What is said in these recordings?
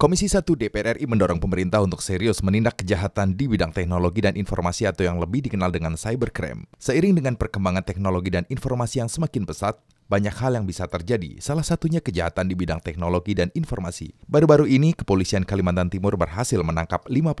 Komisi 1 DPR RI mendorong pemerintah untuk serius menindak kejahatan di bidang teknologi dan informasi atau yang lebih dikenal dengan cybercrime. Seiring dengan perkembangan teknologi dan informasi yang semakin pesat, banyak hal yang bisa terjadi, salah satunya kejahatan di bidang teknologi dan informasi. Baru-baru ini, kepolisian Kalimantan Timur berhasil menangkap 52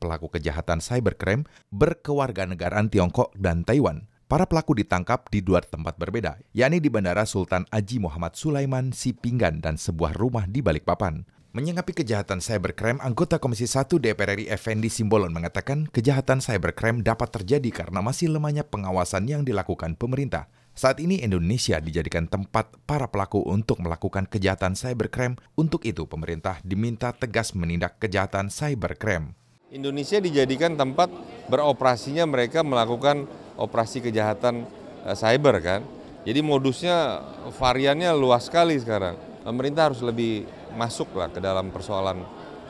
pelaku kejahatan cybercrime berkewarganegaraan Tiongkok dan Taiwan. Para pelaku ditangkap di dua tempat berbeda, yakni di Bandara Sultan Haji Muhammad Sulaiman Sipinggan dan sebuah rumah di Balikpapan. Menyikapi kejahatan cybercrime, anggota Komisi 1 DPR RI Effendi Simbolon mengatakan kejahatan cybercrime dapat terjadi karena masih lemahnya pengawasan yang dilakukan pemerintah. Saat ini Indonesia dijadikan tempat para pelaku untuk melakukan kejahatan cybercrime. Untuk itu, pemerintah diminta tegas menindak kejahatan cybercrime. Indonesia dijadikan tempat beroperasinya mereka melakukan operasi kejahatan eh, cyber kan. Jadi modusnya variannya luas sekali sekarang. Pemerintah harus lebih masuk lah ke dalam persoalan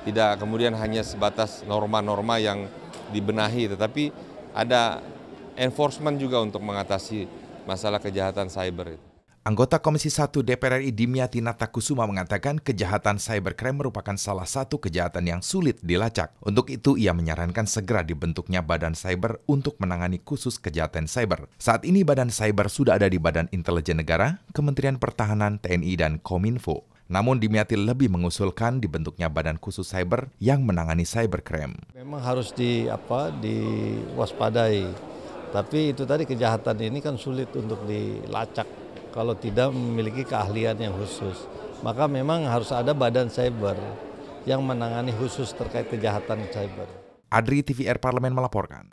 tidak kemudian hanya sebatas norma-norma yang dibenahi tetapi ada enforcement juga untuk mengatasi masalah kejahatan cyber itu. Anggota Komisi 1 DPR RI Dimyati Natakusuma mengatakan kejahatan cybercrime merupakan salah satu kejahatan yang sulit dilacak. Untuk itu, ia menyarankan segera dibentuknya Badan Cyber untuk menangani khusus kejahatan cyber. Saat ini, Badan Cyber sudah ada di Badan Intelijen Negara, Kementerian Pertahanan, TNI, dan Kominfo. Namun Dimyati lebih mengusulkan dibentuknya badan khusus cyber yang menangani cybercrime. Memang harus di apa diwaspadai. Tapi itu tadi kejahatan ini kan sulit untuk dilacak kalau tidak memiliki keahlian yang khusus. Maka memang harus ada badan cyber yang menangani khusus terkait kejahatan cyber. Adri TVR Parlemen melaporkan.